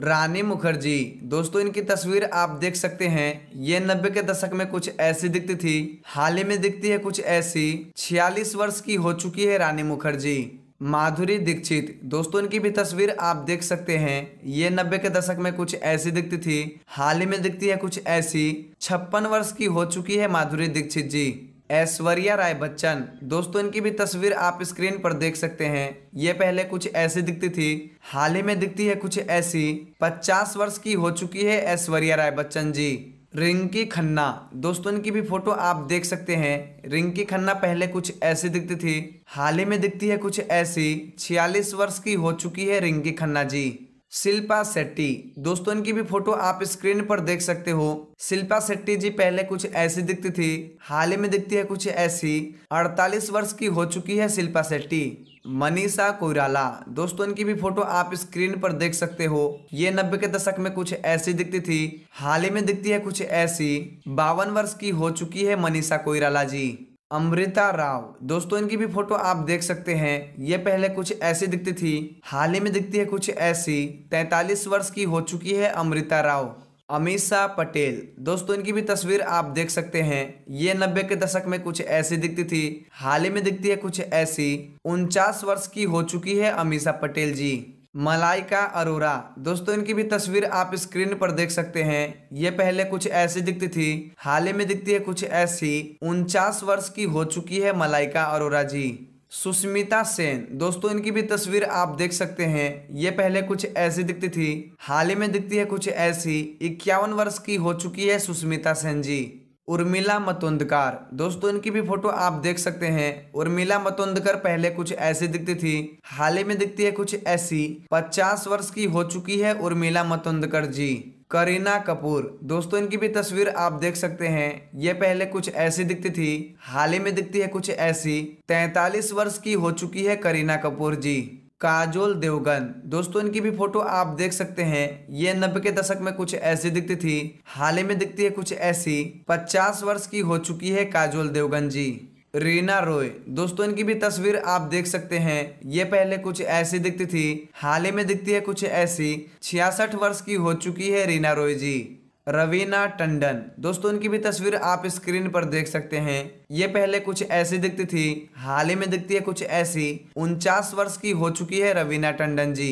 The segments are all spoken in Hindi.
रानी मुखर्जी दोस्तों इनकी तस्वीर आप देख सकते हैं ये नब्बे के दशक में कुछ ऐसी दिखती थी हाल ही में दिखती है कुछ ऐसी छियालीस वर्ष की हो चुकी है रानी मुखर्जी माधुरी दीक्षित दोस्तों इनकी भी तस्वीर आप देख सकते हैं ये नब्बे के दशक में कुछ ऐसी दिखती थी हाल ही में दिखती है कुछ ऐसी छप्पन वर्ष की हो चुकी है माधुरी दीक्षित जी ऐश्वर्या राय बच्चन दोस्तों इनकी भी तस्वीर आप स्क्रीन पर देख सकते हैं ये पहले कुछ ऐसी दिखती थी हाल ही में दिखती है कुछ ऐसी 50 वर्ष की हो चुकी है ऐश्वर्या राय बच्चन जी रिंकी खन्ना दोस्तों इनकी भी फोटो आप देख सकते हैं रिंकी खन्ना पहले कुछ ऐसी दिखती थी हाल ही में दिखती है कुछ ऐसी छियालीस वर्ष की हो चुकी है रिंकी खन्ना जी शिल्पा शेट्टी दोस्तों इनकी भी फोटो आप स्क्रीन पर देख सकते हो शिल्पा शेट्टी जी पहले कुछ ऐसी दिखती थी हाल ही में दिखती है कुछ ऐसी 48 वर्ष की हो चुकी है शिल्पा शेट्टी मनीषा कोयराला दोस्तों इनकी भी फोटो आप स्क्रीन पर देख सकते हो ये नब्बे के दशक में कुछ ऐसी दिखती थी हाल ही में दिखती है कुछ ऐसी बावन वर्ष की हो चुकी है मनीषा कोयराला जी अमृता राव दोस्तों इनकी भी फोटो आप देख सकते हैं ये पहले कुछ ऐसी दिखती थी हाल ही में दिखती है कुछ ऐसी तैतालीस वर्ष की हो चुकी है अमृता राव अमीषा पटेल दोस्तों इनकी भी तस्वीर आप देख सकते हैं ये नब्बे के दशक में कुछ ऐसी दिखती थी हाल ही में दिखती है कुछ ऐसी उनचास वर्ष की हो चुकी है अमीषा पटेल जी मलाइका अरोरा दोस्तों इनकी भी तस्वीर आप स्क्रीन पर देख सकते हैं ये पहले कुछ ऐसी दिखती थी हाल ही में दिखती है कुछ ऐसी उनचास वर्ष की हो चुकी है मलाइका अरोरा जी सुष्मिता सेन दोस्तों इनकी भी तस्वीर आप देख सकते हैं ये पहले कुछ ऐसी दिखती थी हाल ही में दिखती है कुछ ऐसी इक्यावन वर्ष की हो चुकी है सुष्मिता सेन जी उर्मिला मतुंदकार दोस्तों इनकी भी फोटो आप देख सकते हैं उर्मिला मतुंदकर पहले कुछ ऐसी दिखती थी हाल ही में दिखती है कुछ ऐसी 50 वर्ष की हो चुकी है उर्मिला मतुंदकर जी करीना कपूर दोस्तों इनकी भी तस्वीर आप देख सकते हैं ये पहले कुछ ऐसी दिखती थी हाल ही में दिखती है कुछ ऐसी 43 वर्ष की हो चुकी है करीना कपूर जी काजोल देवगन दोस्तों इनकी भी फोटो आप देख सकते हैं ये नब्बे के दशक में कुछ ऐसी दिखती थी हाल ही में दिखती है कुछ ऐसी पचास वर्ष की हो चुकी है काजोल देवगन जी रीना रॉय दोस्तों इनकी भी तस्वीर आप देख सकते हैं ये पहले कुछ ऐसी दिखती थी हाल ही में दिखती है कुछ ऐसी छियासठ वर्ष की हो चुकी है रीना रॉय जी रवीना टंडन दोस्तों इनकी भी तस्वीर आप स्क्रीन पर देख सकते हैं ये पहले कुछ ऐसी दिखती थी हाल ही में दिखती है कुछ ऐसी उनचास वर्ष की हो चुकी है रवीना टंडन जी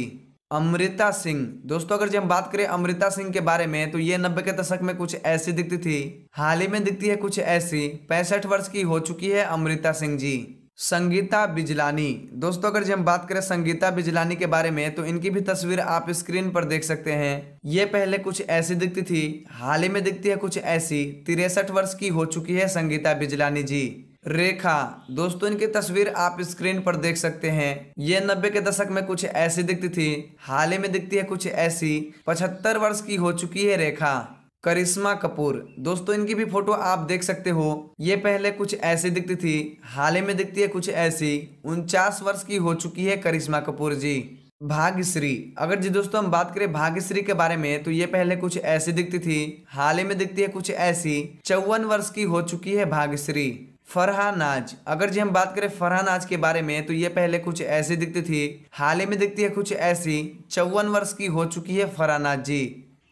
अमृता सिंह दोस्तों अगर जब हम बात करें अमृता सिंह के बारे में तो ये नब्बे के दशक में कुछ ऐसी दिखती थी हाल ही में दिखती है कुछ ऐसी पैंसठ वर्ष की हो चुकी है अमृता सिंह जी संगीता बिजलानी दोस्तों अगर हम बात करें संगीता बिजलानी के बारे में तो इनकी भी तस्वीर आप स्क्रीन पर देख सकते हैं ये पहले कुछ ऐसी दिखती थी हाल ही में दिखती है कुछ ऐसी तिरसठ वर्ष की हो चुकी है संगीता बिजलानी जी रेखा दोस्तों इनकी तस्वीर आप स्क्रीन पर देख सकते हैं ये नब्बे के दशक में कुछ ऐसी दिखती थी हाल ही में दिखती है कुछ ऐसी पचहत्तर वर्ष की हो चुकी है रेखा करिश्मा कपूर दोस्तों इनकी भी फोटो आप देख सकते हो ये पहले कुछ ऐसी दिखती थी हाल ही में दिखती है कुछ ऐसी उनचास वर्ष की हो चुकी है करिश्मा कपूर जी भाग्यश्री अगर जी दोस्तों हम बात करें भाग्यश्री के बारे में तो ये पहले कुछ ऐसी दिखती थी हाल ही में दिखती है कुछ ऐसी चौवन वर्ष की हो चुकी है भाग्यश्री फरहानाज अगर जी हम बात करें फरहानाज के बारे में तो ये पहले कुछ ऐसी दिखती थी हाल ही में दिखती है कुछ ऐसी चौवन वर्ष की हो चुकी है फरहानाज जी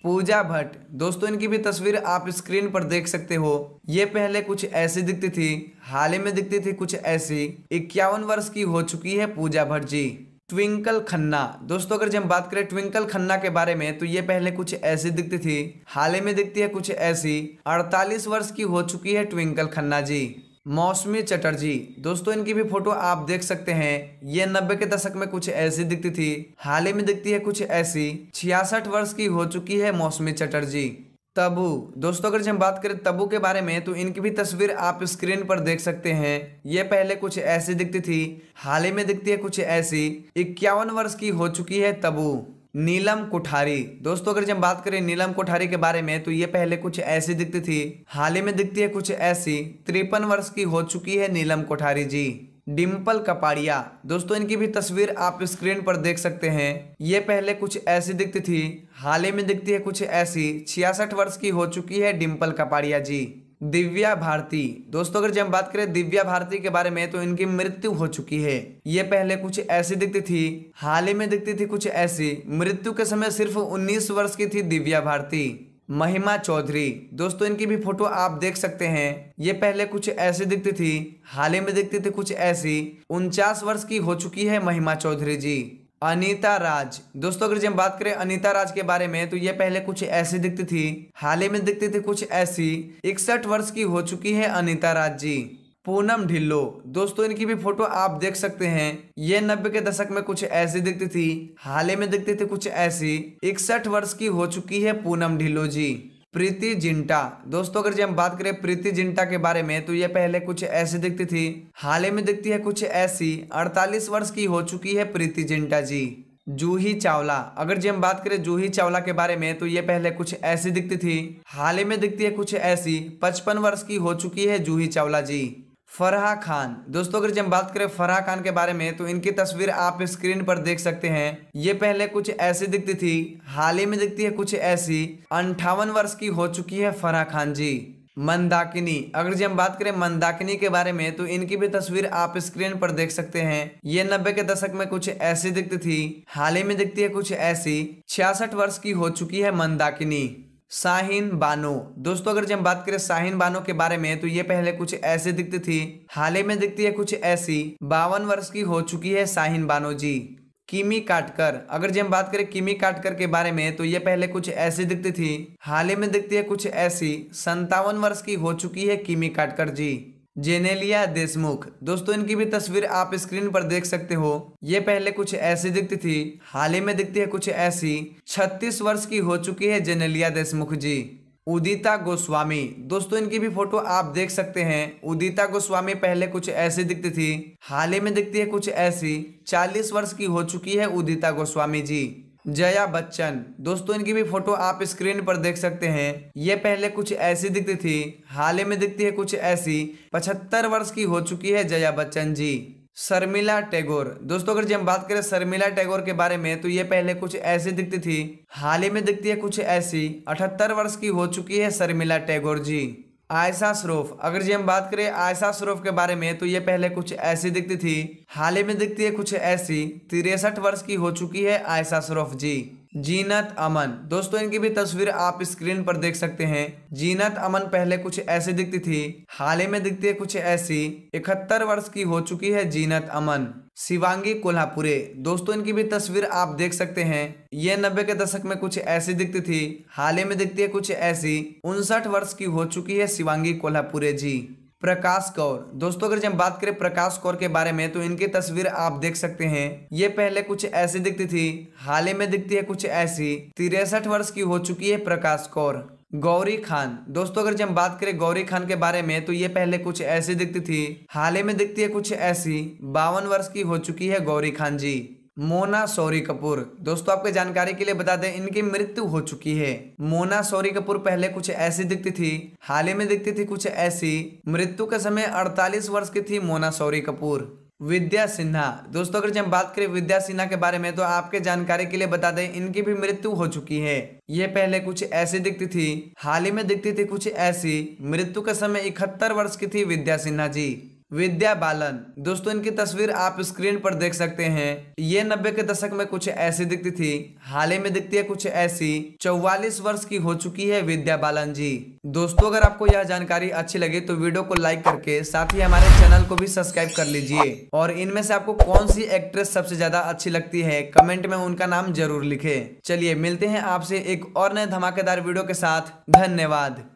पूजा भट्ट दोस्तों इनकी भी तस्वीर आप स्क्रीन पर देख सकते हो ये पहले कुछ ऐसी दिखती थी हाल ही में दिखती थी कुछ ऐसी इक्यावन वर्ष की हो चुकी है पूजा भट्ट जी ट्विंकल खन्ना दोस्तों अगर जब बात करें ट्विंकल खन्ना के बारे में तो ये पहले कुछ ऐसी दिखती थी हाल ही में दिखती है कुछ ऐसी 48 वर्ष की हो चुकी है ट्विंकल खन्ना जी मौसमी चटर्जी दोस्तों इनकी भी फोटो आप देख सकते हैं ये नब्बे के दशक में कुछ ऐसी दिखती थी हाल ही में दिखती है कुछ ऐसी छियासठ वर्ष की हो चुकी है मौसमी चटर्जी तबू दोस्तों अगर हम बात करें तबू के बारे में तो इनकी भी तस्वीर आप स्क्रीन पर देख सकते हैं ये पहले कुछ ऐसी दिखती थी हाल ही में दिखती है कुछ ऐसी इक्यावन वर्ष की हो चुकी है तबू नीलम कोठारी दोस्तों अगर जब बात करें नीलम कोठारी के बारे में तो ये पहले कुछ ऐसी दिखती थी हाल ही में दिखती है कुछ ऐसी तिरपन वर्ष की हो चुकी है नीलम कोठारी जी डिम्पल कपाड़िया दोस्तों इनकी भी तस्वीर आप स्क्रीन पर देख सकते हैं ये पहले कुछ ऐसी दिखती थी हाल ही में दिखती है कुछ ऐसी छियासठ वर्ष की हो चुकी है डिम्पल कपाड़िया जी दिव्या भारती दोस्तों अगर जब हम बात करें दिव्या भारती के बारे में तो इनकी मृत्यु हो चुकी है ये पहले कुछ ऐसी दिखती थी हाल ही में दिखती थी कुछ ऐसी मृत्यु के समय सिर्फ 19 वर्ष की थी दिव्या भारती महिमा चौधरी दोस्तों इनकी भी फोटो आप देख सकते हैं ये पहले कुछ ऐसी दिखती थी हाल ही में दिखती थी कुछ ऐसी उनचास वर्ष की हो चुकी है महिमा चौधरी जी अनीता राज दोस्तों अगर जब बात करें अनीता राज के बारे में तो ये पहले कुछ ऐसी दिखती थी हाल ही में दिखती थी कुछ ऐसी इकसठ वर्ष की हो चुकी है अनीता राज जी पूनम ढिल्लो दोस्तों इनकी भी फोटो आप देख सकते हैं ये नब्बे के दशक में कुछ ऐसी दिखती थी हाल ही में दिखती थी कुछ ऐसी इकसठ वर्ष की हो चुकी है पूनम ढिल्लो जी प्रीति जिंटा दोस्तों अगर जी हम बात करें प्रीति जिंटा के बारे में तो ये पहले कुछ ऐसी दिखती थी हाल ही में दिखती है कुछ ऐसी 48 वर्ष की हो चुकी है प्रीति जिंटा जी जूही चावला अगर जी हम बात करें जूही चावला के बारे में तो ये पहले कुछ ऐसी दिखती थी हाल ही में दिखती है कुछ ऐसी पचपन वर्ष की हो चुकी है जूही चावला जी फराह खान दोस्तों अगर जब बात करें फराह खान के बारे में तो इनकी तस्वीर आप स्क्रीन पर देख सकते हैं ये पहले कुछ ऐसी दिखती थी हाल ही में दिखती है कुछ ऐसी अंठावन वर्ष की हो चुकी है फराह खान जी मंदाकिनी अगर जब हम बात करें मंदाकिनी के बारे में तो इनकी भी तस्वीर आप स्क्रीन पर देख सकते हैं ये नब्बे के दशक में कुछ ऐसी दिखती थी हाल ही में दिखती है कुछ ऐसी छियासठ वर्ष की हो चुकी है मंदाकिनी शाहीन बानो दोस्तों अगर जब बात करें शाहीन बानो के बारे में तो ये पहले कुछ ऐसे दिखती थी हाल ही में दिखती है कुछ ऐसी बावन वर्ष की हो चुकी है शाहीन बानो जी किमी काटकर अगर जब बात करें किमी काटकर के बारे में तो ये पहले कुछ ऐसी दिखती थी हाल ही में दिखती है कुछ ऐसी संतावन वर्ष की हो चुकी है किमी काटकर जी जेनेलिया देशमुख दोस्तों इनकी भी तस्वीर आप स्क्रीन पर देख सकते हो ये पहले कुछ ऐसी दिखती थी हाल ही में दिखती है कुछ ऐसी छत्तीस वर्ष की हो चुकी है जेनेलिया देशमुख जी उदिता गोस्वामी दोस्तों इनकी भी फोटो आप देख सकते हैं उदिता गोस्वामी पहले कुछ ऐसी दिखती थी हाल ही में दिखती है कुछ ऐसी 40 वर्ष की हो चुकी है उदिता गोस्वामी जी जया बच्चन दोस्तों इनकी भी फोटो आप स्क्रीन पर देख सकते हैं ये पहले कुछ ऐसी दिखती थी हाल ही में दिखती है कुछ ऐसी पचहत्तर वर्ष की हो चुकी है जया बच्चन जी शर्मिला टैगोर दोस्तों अगर जब हम बात करें शर्मिला टैगोर के बारे में तो ये पहले कुछ ऐसी दिखती थी हाल ही में दिखती है कुछ ऐसी अठहत्तर वर्ष की हो चुकी है शर्मिला टैगोर जी आयशा श्रोफ अगर जी हम बात करें आयशा श्रोफ के बारे में तो ये पहले कुछ ऐसी दिखती थी हाल ही में दिखती है कुछ ऐसी तिरसठ वर्ष की हो चुकी है आयशा श्रोफ जी जीनत अमन दोस्तों इनकी भी तस्वीर आप स्क्रीन पर देख सकते हैं जीनत अमन पहले कुछ ऐसी दिखती थी हाल ही में दिखती है कुछ ऐसी इकहत्तर वर्ष की हो चुकी है जीनत अमन शिवांगी कोल्हापुरे दोस्तों इनकी भी तस्वीर आप देख सकते हैं ये नब्बे के दशक में कुछ ऐसी दिखती थी हाल ही में दिखती है कुछ ऐसी उनसठ वर्ष की हो चुकी है शिवांगी कोल्हापुरे जी प्रकाश कौर दोस्तों अगर जब बात करें प्रकाश कौर के बारे में तो इनकी तस्वीर आप देख सकते हैं ये पहले कुछ ऐसी दिखती थी हाल ही में दिखती है कुछ ऐसी तिरसठ वर्ष की हो चुकी है प्रकाश कौर गौरी खान दोस्तों अगर जब बात करें गौरी खान के बारे में तो ये पहले कुछ ऐसी दिखती थी हाल ही में दिखती है कुछ ऐसी बावन वर्ष की हो चुकी है गौरी खान जी मोना सौरी कपूर दोस्तों आपके जानकारी के लिए बता दें इनकी मृत्यु हो चुकी है मोना सौरी कपूर पहले कुछ ऐसी दिखती थी हाल ही में दिखती थी कुछ ऐसी मृत्यु के समय 48 वर्ष की थी मोना सौरी कपूर विद्या सिन्हा दोस्तों अगर जब बात करें विद्या सिन्हा के बारे में तो आपके जानकारी के लिए बता दें इनकी भी मृत्यु हो चुकी है ये पहले कुछ ऐसी दिखती थी हाल ही में दिखती थी कुछ ऐसी मृत्यु के समय इकहत्तर वर्ष की थी विद्या सिन्हा जी विद्या बालन दोस्तों इनकी तस्वीर आप स्क्रीन पर देख सकते हैं ये नब्बे के दशक में कुछ ऐसी दिखती थी हाल ही में दिखती है कुछ ऐसी चौवालीस वर्ष की हो चुकी है विद्या बालन जी दोस्तों अगर आपको यह जानकारी अच्छी लगे तो वीडियो को लाइक करके साथ ही हमारे चैनल को भी सब्सक्राइब कर लीजिए और इनमें से आपको कौन सी एक्ट्रेस सबसे ज्यादा अच्छी लगती है कमेंट में उनका नाम जरूर लिखे चलिए मिलते हैं आपसे एक और नए धमाकेदार वीडियो के साथ धन्यवाद